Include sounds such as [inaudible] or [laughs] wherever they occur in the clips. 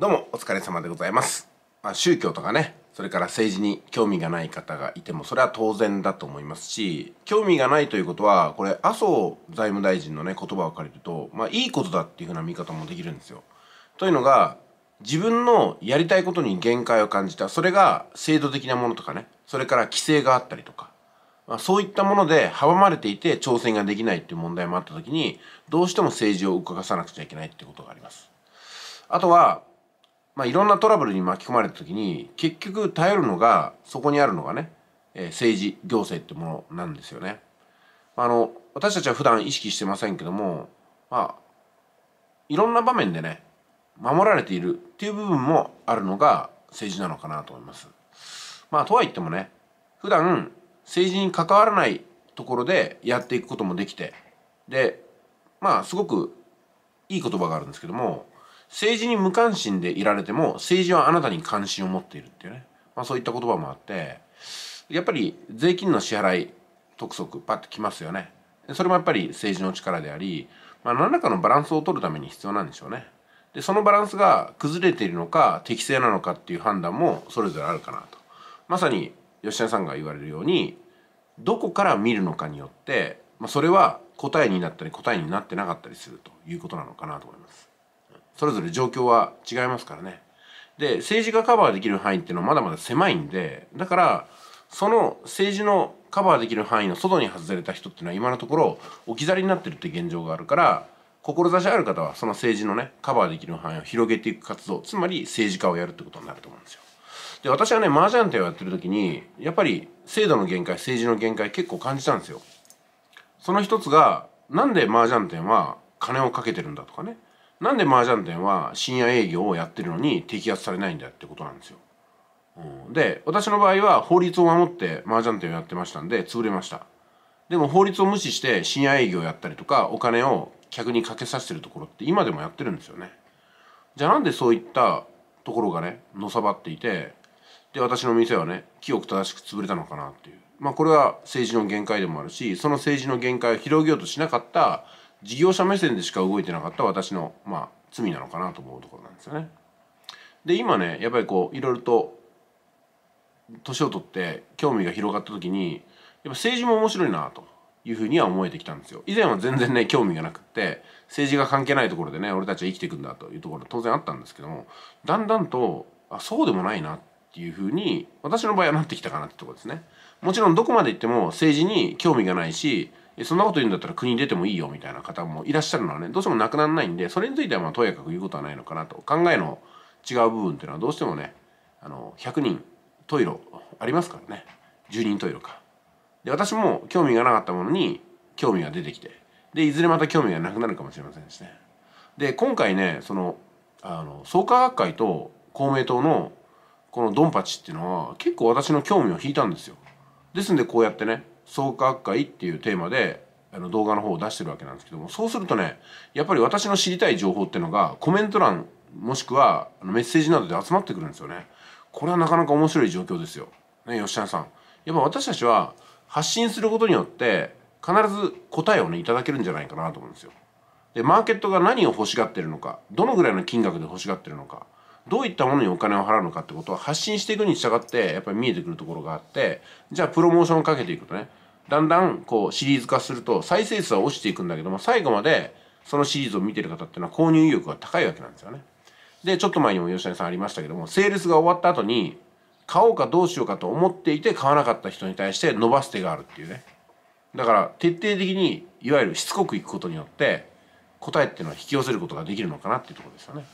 どうもお疲れ様でございます。まあ、宗教とかね、それから政治に興味がない方がいてもそれは当然だと思いますし、興味がないということは、これ麻生財務大臣のね、言葉を借りると、まあいいことだっていうふうな見方もできるんですよ。というのが、自分のやりたいことに限界を感じた、それが制度的なものとかね、それから規制があったりとか、まあ、そういったもので阻まれていて挑戦ができないっていう問題もあった時に、どうしても政治を動かさなくちゃいけないっていうことがあります。あとは、まあ、いろんなトラブルに巻き込まれた時に結局頼るのがそこにあるのがね、えー、政治行政ってものなんですよね。あの私たちは普段意識してませんけども、まあ、いろんな場面でね守られているっていう部分もあるのが政治なのかなと思います。まあとはいってもね普段政治に関わらないところでやっていくこともできてでまあすごくいい言葉があるんですけども政治に無関心でいられても政治はあなたに関心を持っているっていうね、まあ、そういった言葉もあってやっぱり税金の支払い督促パッときますよねそれもやっぱり政治の力であり、まあ、何らかのバランスを取るために必要なんでしょうねでそのバランスが崩れているのか適正なのかっていう判断もそれぞれあるかなとまさに吉田さんが言われるようにどこから見るのかによって、まあ、それは答えになったり答えになってなかったりするということなのかなと思います。それぞれ状況は違いますからね。で政治がカバーできる範囲っていうのはまだまだ狭いんでだからその政治のカバーできる範囲の外に外れた人っていうのは今のところ置き去りになってるって現状があるから志ある方はその政治のねカバーできる範囲を広げていく活動つまり政治家をやるってことになると思うんですよ。で私はね麻雀店をやってる時にやっぱり制度の限界政治の限界結構感じたんですよ。その一つがなんで麻雀店は金をかけてるんだとかねなんで麻雀店は深夜営業をやってるのに摘発されないんだってことなんですよ。うん、で私の場合は法律を守って麻雀店をやってましたんで潰れましたでも法律を無視して深夜営業をやったりとかお金を客にかけさせてるところって今でもやってるんですよねじゃあなんでそういったところがねのさばっていてで私の店はね清く正しく潰れたのかなっていうまあこれは政治の限界でもあるしその政治の限界を広げようとしなかった事業者目線でしか動いてなかった私の、まあ、罪なのかなと思うところなんですよね。で今ねやっぱりこういろいろと年を取って興味が広がった時にやっぱ政治も面白いなというふうには思えてきたんですよ。以前は全然ね興味がなくって政治が関係ないところでね俺たちは生きていくんだというところ当然あったんですけどもだんだんとあそうでもないなっていうふうに私の場合はなってきたかなってとこですね。もちろんどこまで行っても政治に興味がないしそんなこと言うんだったら国に出てもいいよみたいな方もいらっしゃるのはねどうしてもなくならないんでそれについてはまあとやかく言うことはないのかなと考えの違う部分っていうのはどうしてもねあの100人トイロありますからね10人トイロか。で私も興味がなかったものに興味が出てきてでいずれまた興味がなくなるかもしれませんしね。で今回ねそのあの創価学会と公明党のこのドンパチっていうのは結構私の興味を引いたんですよ。ですんでこうやってね創価学会っていうテーマであの動画の方を出してるわけなんですけどもそうするとねやっぱり私の知りたい情報っていうのがコメント欄もしくはメッセージなどで集まってくるんですよね。これはなかなか面白い状況ですよ。ね吉田さん。やっぱ私たちは発信することによって必ず答えをねいただけるんじゃないかなと思うんですよ。でマーケットが何を欲しがってるのかどのぐらいの金額で欲しがってるのかどういったものにお金を払うのかってことは発信していくに従ってやっぱり見えてくるところがあってじゃあプロモーションをかけていくとねだんだんこうシリーズ化すると再生数は落ちていくんだけども最後までそのシリーズを見てる方っていうのは購入意欲が高いわけなんですよね。でちょっと前にも吉谷さんありましたけどもセールスが終わった後に買おうかどうしようかと思っていて買わなかった人に対して伸ばす手があるっていうねだから徹底的にいわゆるしつこくいくことによって答えっていうのは引き寄せることができるのかなっていうとこですよね。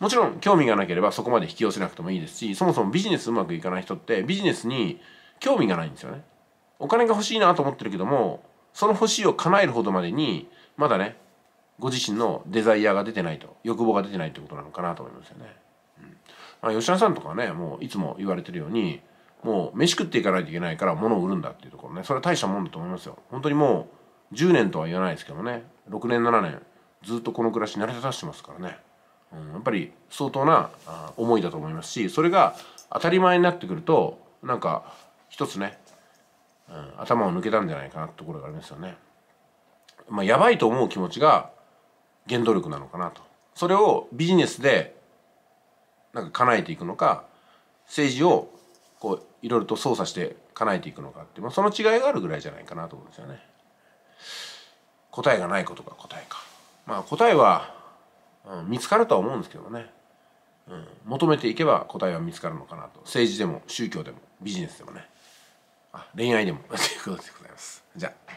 もちろん興味がなければそこまで引き寄せなくてもいいですしそもそもビジネスうまくいかない人ってビジネスに興味がないんですよね。お金が欲しいなと思ってるけどもその欲しいを叶えるほどまでにまだねご自身のデザイアが出てないと欲望が出てないってことなのかなと思いますよね。うんまあ、吉田さんとかはねもういつも言われてるようにもう飯食っていかないといけないから物を売るんだっていうところねそれは大したもんだと思いますよ。本当にもう10年とは言わないですけどね6年7年ずっとこの暮らし慣れさせてますからね、うん、やっぱり相当な思いだと思いますしそれが当たり前になってくるとなんか一つねうん、頭を抜けたんじゃないかなってところがありますよね。まあ、やばいと思う気持ちが原動力なのかなと。それをビジネスでなんか叶えていくのか政治をこういろいろと操作して叶えていくのかって、まあ、その違いがあるぐらいじゃないかなと思うんですよね。答えがないことが答えか。まあ答えは、うん、見つかるとは思うんですけどね。うん、求めていけば答えは見つかるのかなと。政治でも宗教でもビジネスでもね。恋愛でも [laughs] ということでございますじゃあ